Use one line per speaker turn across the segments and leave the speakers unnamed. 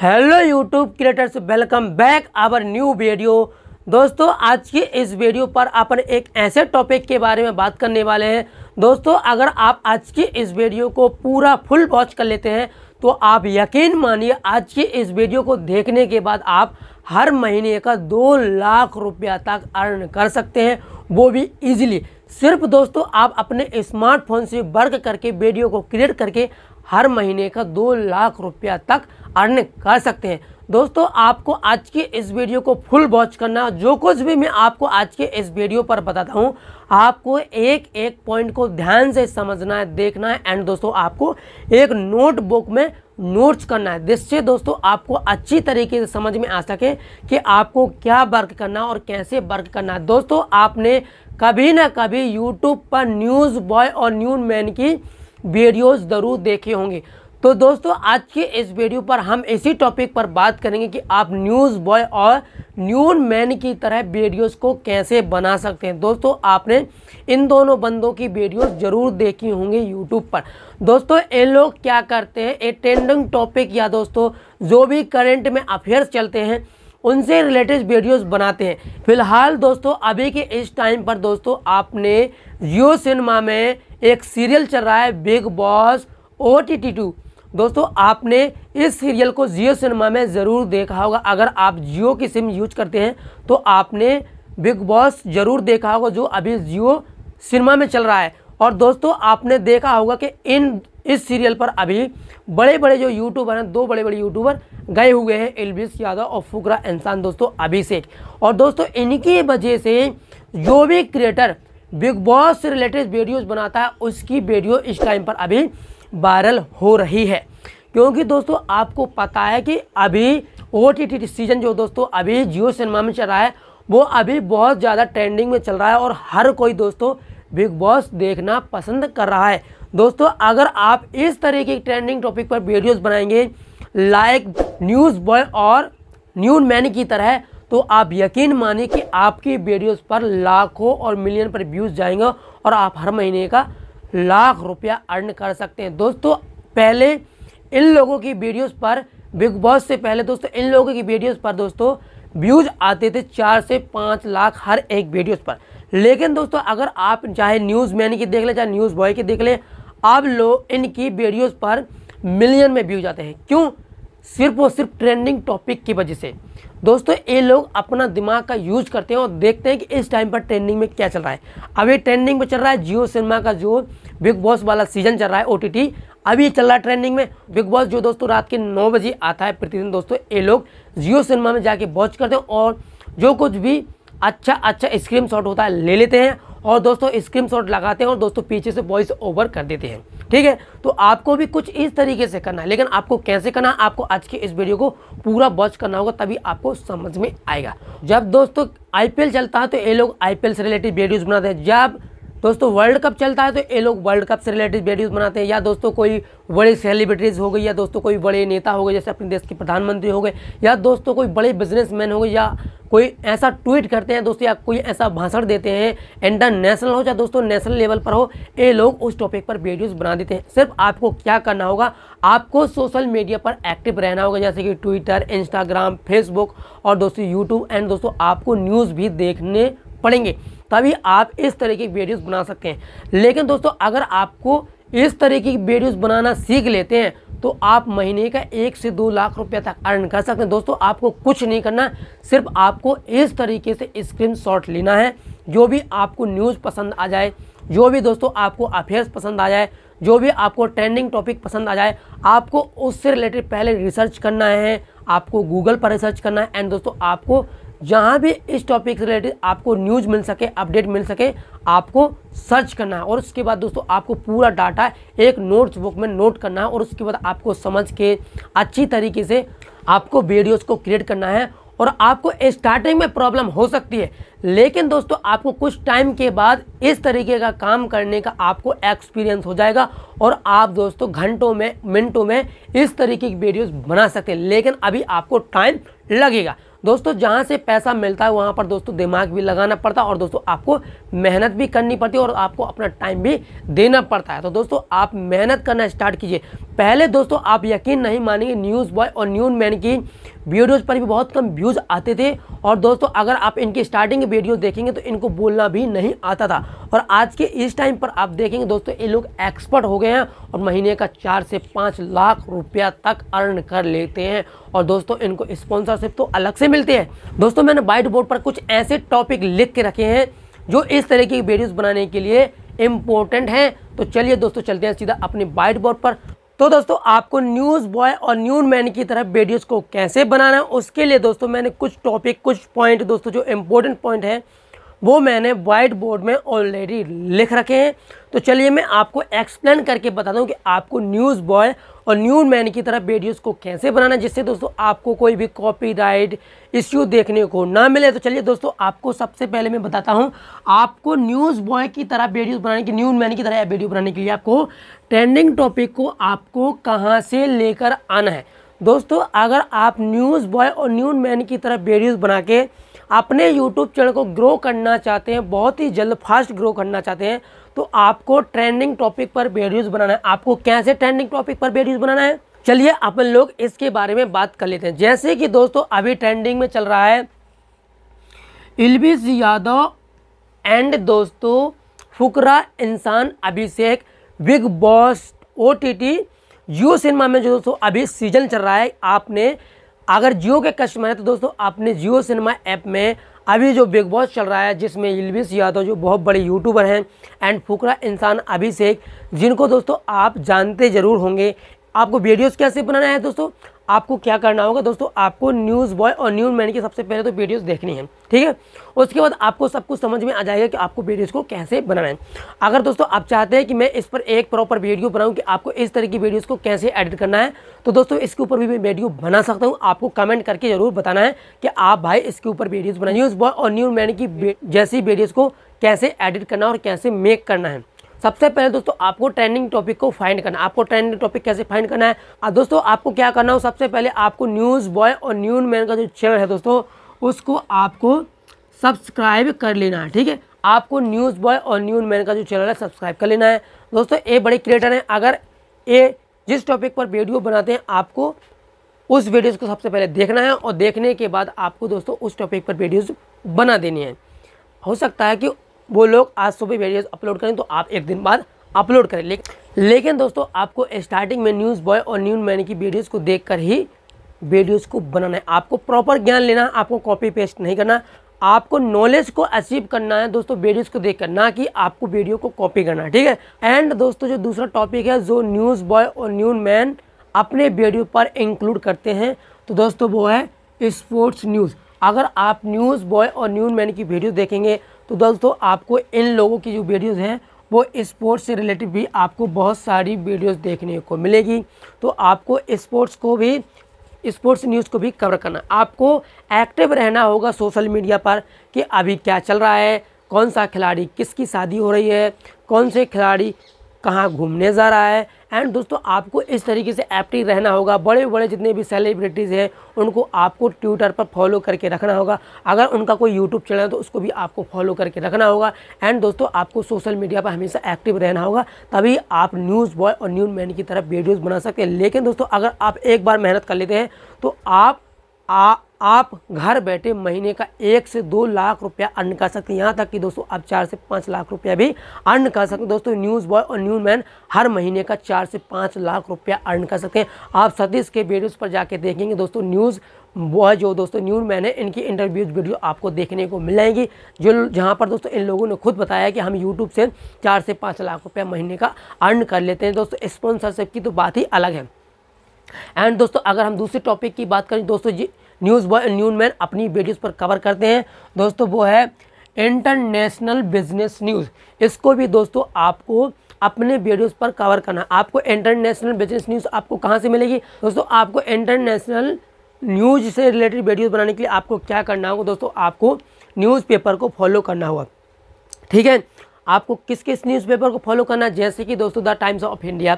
hello YouTube creators welcome back our new video दोस्तों आज के इस वीडियो पर अपन एक ऐसे टॉपिक के बारे में बात करने वाले हैं दोस्तों अगर आप आज की इस वीडियो को पूरा फुल वॉच कर लेते हैं तो आप यकीन मानिए आज की इस वीडियो को देखने के बाद आप हर महीने का दो लाख रुपया तक अर्न कर सकते हैं वो भी इजीली सिर्फ दोस्तों आप अपने स्मार्टफोन से वर्क करके वीडियो को क्रिएट करके हर महीने का दो लाख रुपया तक अर्न कर सकते हैं दोस्तों आपको आज की इस वीडियो को फुल वॉच करना जो कुछ भी मैं आपको आज के इस वीडियो पर बताता हूँ आपको एक एक पॉइंट को ध्यान से समझना है देखना है एंड दोस्तों आपको एक नोटबुक में नोट्स करना है जिससे दोस्तों आपको अच्छी तरीके से समझ में आ सके कि आपको क्या वर्क करना और कैसे वर्क करना है दोस्तों आपने कभी ना कभी यूट्यूब पर न्यूज़ बॉय और न्यूज मैन की वीडियोस ज़रूर देखे होंगे तो दोस्तों आज के इस वीडियो पर हम इसी टॉपिक पर बात करेंगे कि आप न्यूज़ बॉय और न्यून मैन की तरह वीडियोस को कैसे बना सकते हैं दोस्तों आपने इन दोनों बंदों की वीडियोस ज़रूर देखी होंगी यूट्यूब पर दोस्तों ये लोग क्या करते हैं ये ट्रेंडिंग टॉपिक या दोस्तों जो भी करेंट में अफेयर्स चलते हैं उनसे रिलेटेड वीडियोस बनाते हैं फिलहाल दोस्तों अभी के इस टाइम पर दोस्तों आपने जियो सिनेमा में एक सीरियल चल रहा है Bigg Boss O T T two दोस्तों आपने इस सीरियल को जियो सिनेमा में ज़रूर देखा होगा अगर आप जियो की सिम यूज करते हैं तो आपने बिग बॉस ज़रूर देखा होगा जो अभी जियो सिनेमा में चल रहा है और दोस्तों आपने देखा होगा कि इन इस सीरियल पर अभी बड़े बड़े जो यूट्यूबर हैं दो बड़े बड़े यूट्यूबर गए हुए हैं एलबिस यादव और फुकरा इंसान दोस्तों अभिषेक और दोस्तों इनकी वजह से जो भी क्रिएटर बिग बॉस से रिलेटेड वीडियोज़ बनाता है उसकी वीडियो इस टाइम पर अभी वायरल हो रही है क्योंकि दोस्तों आपको पता है कि अभी ओ टी सीजन जो दोस्तों अभी जियो सिनेमा में चल रहा है वो अभी बहुत ज़्यादा ट्रेंडिंग में चल रहा है और हर कोई दोस्तों बिग बॉस देखना पसंद कर रहा है दोस्तों अगर आप इस तरह के ट्रेंडिंग टॉपिक पर वीडियोस बनाएंगे लाइक न्यूज़ बॉय और न्यूज मैन की तरह तो आप यकीन माने कि आपकी वीडियोस पर लाखों और मिलियन पर व्यूज़ जाएंगे और आप हर महीने का लाख रुपया अर्न कर सकते हैं दोस्तों पहले इन लोगों की वीडियोस पर बिग बॉस से पहले दोस्तों इन लोगों की वीडियोस पर दोस्तों व्यूज आते थे चार से पाँच लाख हर एक वीडियोस पर लेकिन दोस्तों अगर आप चाहे न्यूज़ मैन की देख लें चाहे न्यूज़ बॉय की देख लें अब लोग इनकी वीडियोस पर मिलियन में व्यूज आते हैं क्यों सिर्फ और सिर्फ ट्रेंडिंग टॉपिक की वजह से दोस्तों ये लोग अपना दिमाग का यूज करते हैं और देखते हैं कि इस टाइम पर ट्रेंडिंग में क्या चल रहा है अभी ट्रेंडिंग में चल रहा है जियो सिनेमा का जो बिग बॉस वाला सीजन चल रहा है ओ अभी चल रहा है ट्रेंडिंग में बिग बॉस जो दोस्तों रात के नौ बजे आता है प्रतिदिन दोस्तों ये लोग जियो सिनेमा में जाके वॉच करते हैं और जो कुछ भी अच्छा अच्छा स्क्रीन शॉट होता है ले लेते हैं और दोस्तों स्क्रीन शॉट लगाते हैं और दोस्तों पीछे से वॉइस ओवर कर देते हैं ठीक है तो आपको भी कुछ इस तरीके से करना है लेकिन आपको कैसे करना है आपको आज की इस वीडियो को पूरा वॉच करना होगा तभी आपको समझ में आएगा जब दोस्तों आईपीएल चलता है तो ये लोग आईपीएल से रिलेटेड वीडियोज़ बनाते हैं जब दोस्तों वर्ल्ड कप चलता है तो ये लोग वर्ल्ड कप से रिलेटेड वीडियोस बनाते हैं या दोस्तों कोई बड़े सेलिब्रिटीज़ हो गई या दोस्तों कोई बड़े नेता हो गए जैसे अपने देश के प्रधानमंत्री हो गए या दोस्तों कोई बड़े बिजनेसमैन हो गए या कोई ऐसा ट्वीट करते हैं दोस्तों या कोई ऐसा भाषण देते हैं इंटरनेशनल हो या दोस्तों नेशनल लेवल पर हो ये लोग उस टॉपिक पर वीडियोज़ बना देते हैं सिर्फ आपको क्या करना होगा आपको सोशल मीडिया पर एक्टिव रहना होगा जैसे कि ट्विटर इंस्टाग्राम फेसबुक और दोस्तों यूट्यूब एंड दोस्तों आपको न्यूज़ भी देखने पढ़ेंगे तभी आप इस तरह की वीडियोस बना सकते हैं लेकिन दोस्तों अगर आपको इस तरह की वीडियोस बनाना सीख लेते हैं तो आप महीने का एक से दो लाख रुपये तक अर्न कर सकते हैं दोस्तों आपको कुछ नहीं करना सिर्फ आपको इस तरीके से स्क्रीन शॉट लेना है जो भी आपको न्यूज़ पसंद आ जाए जो भी दोस्तों आपको अफेयर्स पसंद आ जाए जो भी आपको ट्रेंडिंग टॉपिक पसंद आ जाए आपको उससे रिलेटेड पहले रिसर्च करना है आपको गूगल पर रिसर्च करना है एंड दोस्तों आपको जहाँ भी इस टॉपिक से रिलेटेड आपको न्यूज़ मिल सके अपडेट मिल सके आपको सर्च करना है और उसके बाद दोस्तों आपको पूरा डाटा एक नोट्स बुक में नोट करना है और उसके बाद आपको समझ के अच्छी तरीके से आपको वीडियोस को क्रिएट करना है और आपको स्टार्टिंग में प्रॉब्लम हो सकती है लेकिन दोस्तों आपको कुछ टाइम के बाद इस तरीके का काम करने का आपको एक्सपीरियंस हो जाएगा और आप दोस्तों घंटों में मिनटों में इस तरीके की वीडियोस बना सकते हैं लेकिन अभी आपको टाइम लगेगा दोस्तों जहां से पैसा मिलता है वहां पर दोस्तों दिमाग भी लगाना पड़ता है और दोस्तों आपको मेहनत भी करनी पड़ती है और आपको अपना टाइम भी देना पड़ता है तो दोस्तों आप मेहनत करना स्टार्ट कीजिए पहले दोस्तों आप यकीन नहीं मानेंगे न्यूज़ बॉय और न्यूज मैन की वीडियोज़ पर भी बहुत कम व्यूज़ आते थे और दोस्तों अगर आप इनकी स्टार्टिंग वीडियो देखेंगे तो इनको बोलना भी नहीं आता था और आज के इस टाइम पर आप देखेंगे दोस्तों ये लोग एक्सपर्ट हो गए हैं और महीने का चार से पाँच लाख रुपया तक अर्न कर लेते हैं और दोस्तों इनको स्पॉन्सरशिप तो अलग से मिलते हैं दोस्तों मैंने वाइट बोर्ड पर कुछ ऐसे टॉपिक लिख के रखे हैं जो इस तरह की वीडियोज़ बनाने के लिए इम्पोर्टेंट हैं तो चलिए दोस्तों चलते हैं सीधा अपने वाइट बोर्ड पर तो दोस्तों आपको न्यूज़ बॉय और न्यूज मैन की तरह वीडियोस को कैसे बनाना है उसके लिए दोस्तों मैंने कुछ टॉपिक कुछ पॉइंट दोस्तों जो इम्पोर्टेंट पॉइंट है वो मैंने वाइट बोर्ड में ऑलरेडी लिख रखे हैं तो चलिए मैं आपको एक्सप्लेन करके बता दूं कि आपको न्यूज़ बॉय और न्यूज मैन की तरह वीडियोस को कैसे बनाना जिससे दोस्तों आपको कोई भी कॉपीराइट इश्यू देखने को ना मिले तो चलिए दोस्तों आपको सबसे पहले मैं बताता हूँ आपको न्यूज़ बॉय की तरह वीडियोस बनाने की न्यूज मैन की तरह वीडियो बनाने के लिए आपको ट्रेंडिंग टॉपिक को आपको कहाँ से लेकर आना है दोस्तों अगर आप न्यूज़ बॉय और न्यूज मैन की तरह वीडियोज़ बना के अपने यूट्यूब चैनल को ग्रो करना चाहते हैं बहुत ही जल्द फास्ट ग्रो करना चाहते हैं तो आपको ट्रेंडिंग टॉपिक पर वीडियोज़ बनाना है आपको कैसे ट्रेंडिंग टॉपिक पर वीडियोज़ बनाना है चलिए अपन लोग इसके बारे में बात कर लेते हैं जैसे कि दोस्तों अभी ट्रेंडिंग में चल रहा है इलबिस यादव एंड दोस्तों Fukra Insaan Abhishek Bigg Boss O T T Jio Cinema में जो दोस्तों अभी सीजन चल रहा है आपने अगर जियो के कस्टमर है तो दोस्तों आपने जियो सिनेमा ऐप में अभी जो बिग बॉस चल रहा है जिसमें इल्विस यादव जो बहुत बड़े यूट्यूबर हैं एंड फुकरा इंसान अभिषेक जिनको दोस्तों आप जानते ज़रूर होंगे आपको वीडियोस कैसे बनाना है दोस्तों आपको क्या करना होगा दोस्तों आपको न्यूज़ बॉय और न्यूज मैन की सबसे पहले तो वीडियोस देखनी है ठीक है उसके बाद आपको सब कुछ समझ में आ जाएगा कि आपको वीडियोस को कैसे बनाना है अगर दोस्तों आप चाहते हैं कि मैं इस पर एक प्रॉपर वीडियो बनाऊँ कि आपको इस तरह की वीडियोज़ को कैसे एडिट करना है तो दोस्तों इसके ऊपर भी मैं वीडियो बना सकता हूँ आपको कमेंट करके ज़रूर बताना है कि आप भाई इसके ऊपर वीडियोज़ बनाए न्यूज़ बॉय और न्यूज मैन की जैसी वीडियोज़ को कैसे एडिट करना और कैसे मेक करना है सबसे पहले दोस्तों आपको ट्रेंडिंग टॉपिक को फाइंड करना आपको ट्रेंडिंग टॉपिक कैसे फाइंड करना है और दोस्तों आपको क्या करना हो सबसे पहले आपको न्यूज़ बॉय और न्यूज मैन का जो चैनल है दोस्तों उसको आपको सब्सक्राइब कर लेना है ठीक है आपको न्यूज़ बॉय और न्यूज मैन का जो चैनल है सब्सक्राइब कर लेना है दोस्तों ये बड़े क्रिएटर हैं अगर ये जिस टॉपिक पर वीडियो बनाते हैं आपको उस वीडियोज़ को सबसे पहले देखना है और देखने के बाद आपको दोस्तों उस टॉपिक पर वीडियोज़ बना देनी है हो सकता है कि वो लोग आज सुबह वीडियोस अपलोड करें तो आप एक दिन बाद अपलोड करें ले, लेकिन दोस्तों आपको स्टार्टिंग में न्यूज़ बॉय और न्यूज मैन की वीडियोज़ को देख कर ही वीडियोज़ को बनाना है आपको प्रॉपर ज्ञान लेना है आपको कॉपी पेस्ट नहीं करना आपको नॉलेज को अचीव करना है दोस्तों वीडियोस को देखकर ना कि आपको वीडियो को कॉपी करना है ठीक है एंड दोस्तों जो दूसरा टॉपिक है जो न्यूज़ बॉय और न्यूज मैन अपने वीडियो पर इंक्लूड करते हैं तो दोस्तों वो है स्पोर्ट्स न्यूज़ अगर आप न्यूज़ बॉय और न्यूज मैन की वीडियो देखेंगे तो दोस्तों आपको इन लोगों की जो वीडियोज़ हैं वो स्पोर्ट्स से रिलेटेड भी आपको बहुत सारी वीडियोस देखने को मिलेगी तो आपको स्पोर्ट्स को भी स्पोर्ट्स न्यूज़ को भी कवर करना आपको एक्टिव रहना होगा सोशल मीडिया पर कि अभी क्या चल रहा है कौन सा खिलाड़ी किसकी शादी हो रही है कौन से खिलाड़ी कहाँ घूमने जा रहा है एंड दोस्तों आपको इस तरीके से एक्टिव रहना होगा बड़े बड़े जितने भी सेलिब्रिटीज़ हैं उनको आपको ट्विटर पर फॉलो करके रखना होगा अगर उनका कोई यूट्यूब चैनल है तो उसको भी आपको फॉलो करके रखना होगा एंड दोस्तों आपको सोशल मीडिया पर हमेशा एक्टिव रहना होगा तभी आप न्यूज़ बॉय और न्यूज मैन की तरफ वीडियोज़ बना सकते हैं लेकिन दोस्तों अगर आप एक बार मेहनत कर लेते हैं तो आप आ आप घर बैठे महीने का एक से दो लाख रुपया अर्न कर सकते हैं यहाँ तक कि दोस्तों आप चार से पाँच लाख रुपया भी अर्न कर सकते हैं दोस्तों न्यूज़ बॉय और न्यूज मैन हर महीने का चार से पाँच लाख रुपया अर्न कर सकते हैं आप सतीश के वीडियोज़ पर जाके देखेंगे दोस्तों न्यूज़ बॉय जो दोस्तों न्यूज मैन है इनकी इंटरव्यूज वीडियो आपको देखने को मिल जाएंगी जो जहाँ पर दोस्तों इन लोगों ने खुद बताया कि हम यूट्यूब से चार से पाँच लाख रुपया महीने का अर्न कर लेते हैं दोस्तों स्पॉन्सरशिप की तो बात ही अलग है एंड दोस्तों अगर हम दूसरे टॉपिक की बात करें दोस्तों जी न्यूज़ मैन अपनी वीडियोज़ पर कवर करते हैं दोस्तों वो है इंटरनेशनल बिजनेस न्यूज़ इसको भी दोस्तों आपको अपने वीडियोस पर कवर करना आपको इंटरनेशनल बिजनेस न्यूज़ आपको कहाँ से मिलेगी दोस्तों आपको इंटरनेशनल न्यूज से रिलेटेड वीडियोज़ बनाने के लिए आपको क्या करना होगा दोस्तों आपको न्यूज़पेपर को फॉलो करना होगा ठीक है आपको किस किस न्यूज़पेपर को फॉलो करना है जैसे कि दोस्तों द टाइम्स ऑफ इंडिया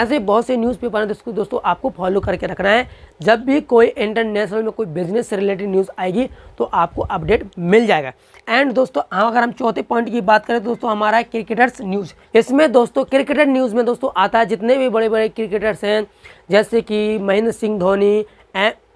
ऐसे बहुत से न्यूज़पेपर हैं जिसको दोस्तों आपको फॉलो करके रखना है जब भी कोई इंटरनेशनल में कोई बिजनेस से रिलेटेड न्यूज़ आएगी तो आपको अपडेट मिल जाएगा एंड दोस्तों अगर हम चौथे पॉइंट की बात करें तो दोस्तों हमारा है क्रिकेटर्स न्यूज़ इसमें दोस्तों क्रिकेटर न्यूज़ में दोस्तों आता है जितने भी बड़े बड़े क्रिकेटर्स हैं जैसे कि महेंद्र सिंह धोनी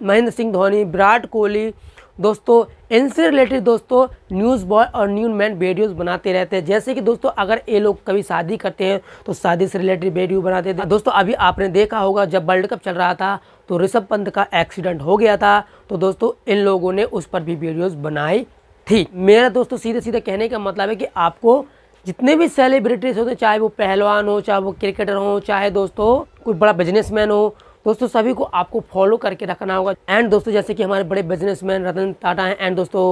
महेंद्र सिंह धोनी विराट कोहली दोस्तों इनसे रिलेटेड दोस्तों न्यूज़ बॉय और न्यूज मैन वीडियोज़ बनाते रहते हैं जैसे कि दोस्तों अगर ये लोग कभी शादी करते हैं तो शादी से रिलेटेड वीडियो बनाते थे दोस्तों अभी आपने देखा होगा जब वर्ल्ड कप चल रहा था तो ऋषभ पंत का एक्सीडेंट हो गया था तो दोस्तों इन लोगों ने उस पर भी वीडियोज़ बनाई थी मेरा दोस्तों सीधे सीधे कहने का मतलब है कि आपको जितने भी सेलिब्रिटीज होते हैं चाहे वो पहलवान हो चाहे वो क्रिकेटर हो चाहे दोस्तों कोई बड़ा बिजनेसमैन हो दोस्तों सभी को आपको फॉलो करके रखना होगा एंड दोस्तों जैसे कि हमारे बड़े बिजनेसमैन रतन टाटा हैं एंड दोस्तों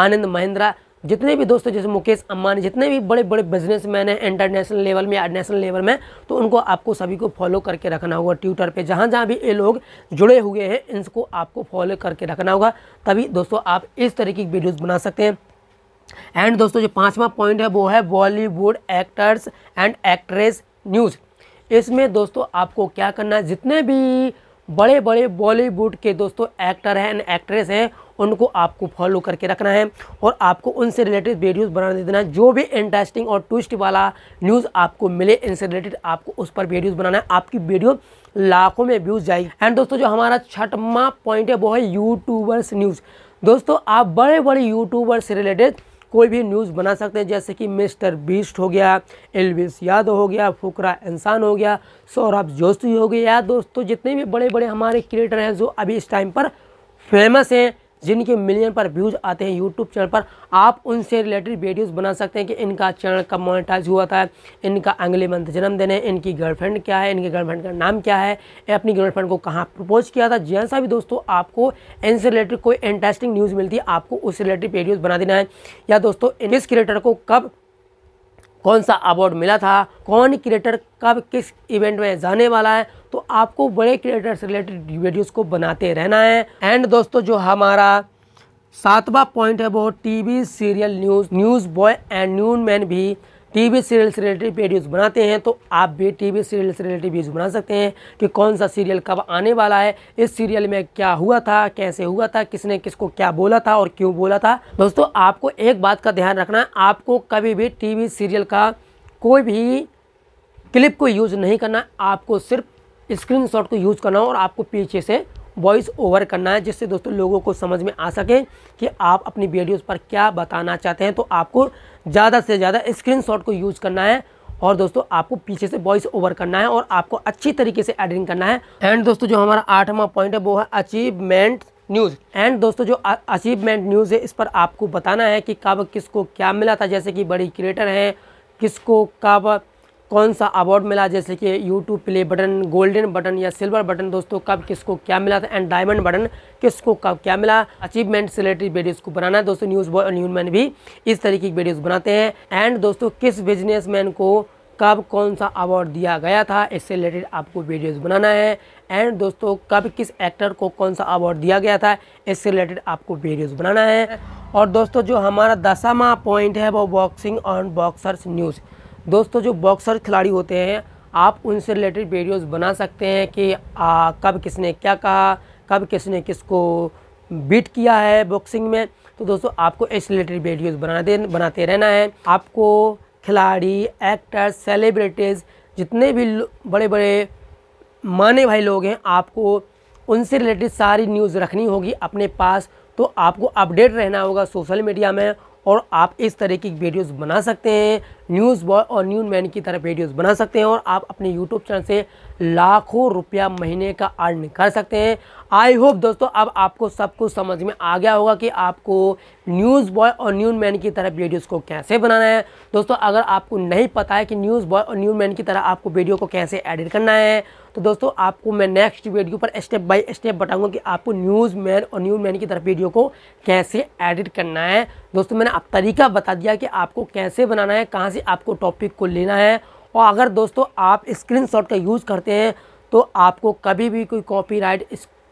आनंद महिंद्रा जितने भी दोस्तों जैसे मुकेश अम्बानी जितने भी बड़े बड़े बिजनेसमैन हैं इंटरनेशनल लेवल में या नेशनल लेवल में तो उनको आपको सभी को फॉलो करके रखना होगा ट्विटर पे जहाँ जहाँ भी ये लोग जुड़े हुए हैं इनको आपको फॉलो करके रखना होगा तभी दोस्तों आप इस तरह की वीडियोज़ बना सकते हैं एंड दोस्तों जो पाँचवा पॉइंट है वो है Bollywood actors and actress news इसमें दोस्तों आपको क्या करना है जितने भी बड़े बड़े बॉलीवुड के दोस्तों एक्टर हैं एंड एक्ट्रेस हैं उनको आपको फॉलो करके रखना है और आपको उनसे रिलेटेड वीडियोस बनाने देना है जो भी इंटरेस्टिंग और ट्विस्ट वाला न्यूज़ आपको मिले इनसे रिलेटेड आपको उस पर वीडियोस बनाना है आपकी वीडियो लाखों में व्यूज़ जाएगी एंड दोस्तों जो हमारा छठवा पॉइंट है वो है यूट्यूबर्स न्यूज़ दोस्तों आप बड़े बड़े यूट्यूबर्स से रिलेटेड कोई भी न्यूज़ बना सकते हैं जैसे कि मिस्टर बीस्ट हो गया एलविस यादव हो गया फुकरा इंसान हो गया सौरभ जोशी हो गया या दोस्तों जितने भी बड़े बड़े हमारे क्रिएटर हैं जो अभी इस टाइम पर फेमस हैं जिनके मिलियन पर व्यूज़ आते हैं यूट्यूब चैनल पर आप उनसे रिलेटेड वीडियोस बना सकते हैं कि इनका चैनल कब मोनेटाइज हुआ था इनका अगले मंथ जन्मदिन है इनकी गर्लफ्रेंड क्या है इनके गर्लफ्रेंड का नाम क्या है अपनी गर्लफ्रेंड को कहाँ प्रपोज किया था जैसा भी दोस्तों आपको इनसे रिलेटेड कोई इंटरेस्टिंग न्यूज़ मिलती है आपको उससे रिलेटेड वीडियोज़ बना देना है या दोस्तों इस क्रिएटर को कब कौन सा अवार्ड मिला था कौन क्रिएटर कब किस इवेंट में जाने वाला है तो आपको बड़े क्रिएटर से रिलेटेड वीडियोस को बनाते रहना है एंड दोस्तों जो हमारा सातवां पॉइंट है वो TV serial news news boy and news man भी टीवी सीरियल से रिलेटेड वीडियोस बनाते हैं तो आप भी टीवी सीरियल से रिलेटेड वीडियोज़ बना सकते हैं कि कौन सा सीरियल कब आने वाला है इस सीरियल में क्या हुआ था कैसे हुआ था किसने किसको क्या बोला था और क्यों बोला था दोस्तों आपको एक बात का ध्यान रखना है आपको कभी भी टीवी सीरियल का कोई भी क्लिप को यूज़ नहीं करना आपको सिर्फ शॉट को यूज़ करना हो और आपको पीछे से वॉइस ओवर करना है जिससे दोस्तों लोगों को समझ में आ सके कि आप अपनी वीडियोस पर क्या बताना चाहते हैं तो आपको ज़्यादा से ज़्यादा स्क्रीनशॉट को यूज़ करना है और दोस्तों आपको पीछे से वॉइस ओवर करना है और आपको अच्छी तरीके से एडिटिंग करना है एंड दोस्तों जो हमारा आठवां पॉइंट है वो है अचीवमेंट न्यूज़ एंड दोस्तों जो अचीवमेंट न्यूज़ है इस पर आपको बताना है कि कब किसको क्या मिला था जैसे कि बड़ी क्रिएटर हैं किसको कब कौन सा अवार्ड मिला जैसे कि YouTube play button golden button या सिल्वर बटन दोस्तों कब किसको क्या मिला था एंड डायमंड बटन किसको कब क्या मिला अचीवमेंट से रिलेटेड वीडियोस को बनाना है दोस्तों न्यूज़ बॉय और न्यूजमैन भी इस तरीके की वीडियोस बनाते हैं एंड दोस्तों किस मैन को कब कौन सा अवार्ड दिया गया था इससे रिलेटेड आपको वीडियोज़ बनाना है एंड दोस्तों कब किस एक्टर को कौन सा अवार्ड दिया गया था इससे रिलेटेड आपको वीडियोज़ बनाना है और दोस्तों जो हमारा दसवां पॉइंट है वो बॉक्सिंग और बॉक्सर्स न्यूज़ दोस्तों जो बॉक्सर खिलाड़ी होते हैं आप उनसे रिलेटेड वीडियोस बना सकते हैं कि आ, कब किसने क्या कहा कब किसने किसको बीट किया है बॉक्सिंग में तो दोस्तों आपको इस रिलेटेड वीडियोज बना दे बनाते रहना है आपको खिलाड़ी एक्टर सेलिब्रिटीज़ जितने भी बड़े बड़े माने भाई लोग हैं आपको उनसे रिलेटेड सारी न्यूज़ रखनी होगी अपने पास तो आपको अपडेट रहना होगा सोशल मीडिया में और आप इस तरह की वीडियोस बना सकते हैं न्यूज़ बॉय और न्यूज मैन की तरह वीडियोस बना सकते हैं और आप अपने यूट्यूब चैनल से लाखों रुपया महीने का अर्न कर सकते हैं आई होप दोस्तों अब आपको सब कुछ समझ में आ गया होगा कि आपको न्यूज़ बॉय और न्यूज मैन की तरह वीडियोस को कैसे बनाना है दोस्तों अगर आपको नहीं पता है कि न्यूज़ बॉय और न्यूज मैन की तरह आपको वीडियो को कैसे एडिट करना है तो दोस्तों आपको मैं नेक्स्ट वीडियो पर स्टेप बाई स्टेप बताऊँगा कि आपको न्यूज़ मैन और न्यूज मैन की तरफ वीडियो को कैसे एडिट करना है दोस्तों मैंने आप तरीका बता दिया कि आपको कैसे बनाना है कहाँ से आपको टॉपिक को लेना है और अगर दोस्तों आप स्क्रीनशॉट का यूज़ करते हैं तो आपको कभी भी कोई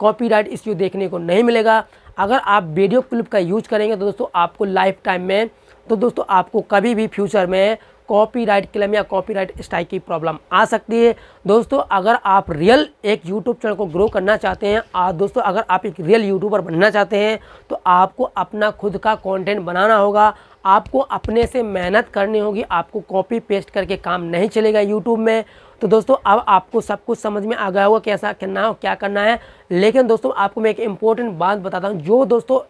कॉपी राइट इश्यू देखने को नहीं मिलेगा अगर आप वीडियो क्लिप का यूज करेंगे तो दोस्तों आपको लाइफ टाइम में तो दोस्तों आपको कभी भी फ्यूचर में कॉपीराइट क्लेम या कॉपीराइट स्ट्राइक की प्रॉब्लम आ सकती है दोस्तों अगर आप रियल एक यूट्यूब चैनल को ग्रो करना चाहते हैं और दोस्तों अगर आप एक रियल यूट्यूबर बनना चाहते हैं तो आपको अपना खुद का कॉन्टेंट बनाना होगा आपको अपने से मेहनत करनी होगी आपको कॉपी पेस्ट करके काम नहीं चलेगा यूट्यूब में तो दोस्तों अब आपको सब कुछ समझ में आ गया होगा कैसा करना हो क्या करना है लेकिन दोस्तों आपको मैं एक इम्पोर्टेंट बात बताता हूँ जो दोस्तों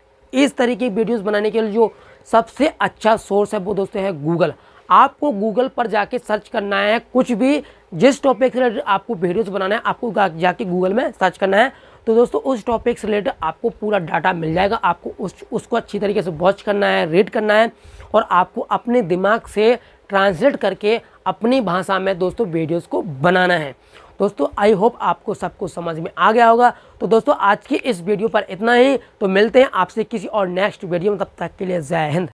इस तरीके की वीडियोज़ बनाने के लिए जो सबसे अच्छा सोर्स है वो दोस्तों है गूगल आपको गूगल पर जाके सर्च करना है कुछ भी जिस टॉपिक से आपको वीडियोज़ बनाना है आपको जाके गूगल में सर्च करना है तो दोस्तों उस टॉपिक से रिलेटेड आपको पूरा डाटा मिल जाएगा आपको उस उसको अच्छी तरीके से वॉच करना है रीड करना है और आपको अपने दिमाग से ट्रांसलेट करके अपनी भाषा में दोस्तों वीडियोस को बनाना है दोस्तों आई होप आपको सब कुछ समझ में आ गया होगा तो दोस्तों आज की इस वीडियो पर इतना ही तो मिलते हैं आपसे किसी और नेक्स्ट वीडियो में तब तक के लिए जय हिंद